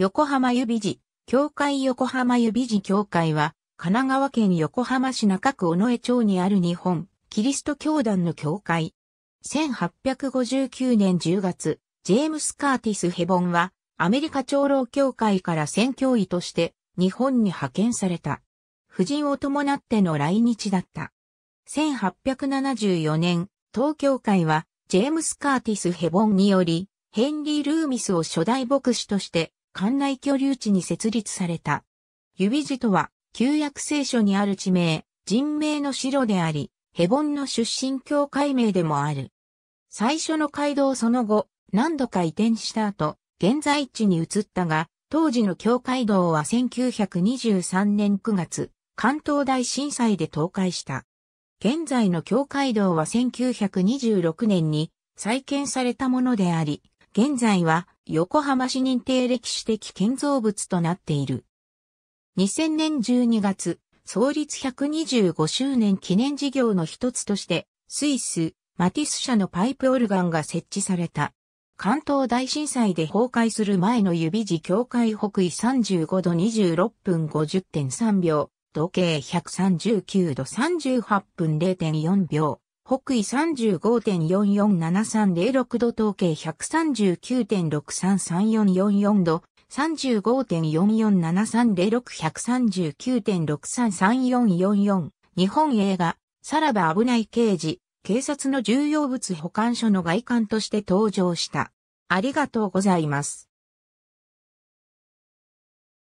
横浜指示、教会横浜指示教会は、神奈川県横浜市中区尾上町にある日本、キリスト教団の教会。1859年10月、ジェームス・カーティス・ヘボンは、アメリカ長老教会から宣教医として、日本に派遣された。夫人を伴っての来日だった。1874年、東教会は、ジェームス・カーティス・ヘボンにより、ヘンリー・ルーミスを初代牧師として、関内居留地に設立された。指地とは、旧約聖書にある地名、人名の城であり、ヘボンの出身教会名でもある。最初の街道その後、何度か移転した後、現在地に移ったが、当時の教会道は1923年9月、関東大震災で倒壊した。現在の教会道は1926年に再建されたものであり、現在は横浜市認定歴史的建造物となっている。2000年12月、創立125周年記念事業の一つとして、スイス、マティス社のパイプオルガンが設置された。関東大震災で崩壊する前の指示境界北緯35度26分50.3秒、時計139度38分0.4秒。北緯35.447306度統計139.633444度、3 5 4 4 7 3 0 6 1 3 9 3 9 6 3 3 4 4 4日本映画、さらば危ない刑事、警察の重要物保管所の外観として登場した。ありがとうございます。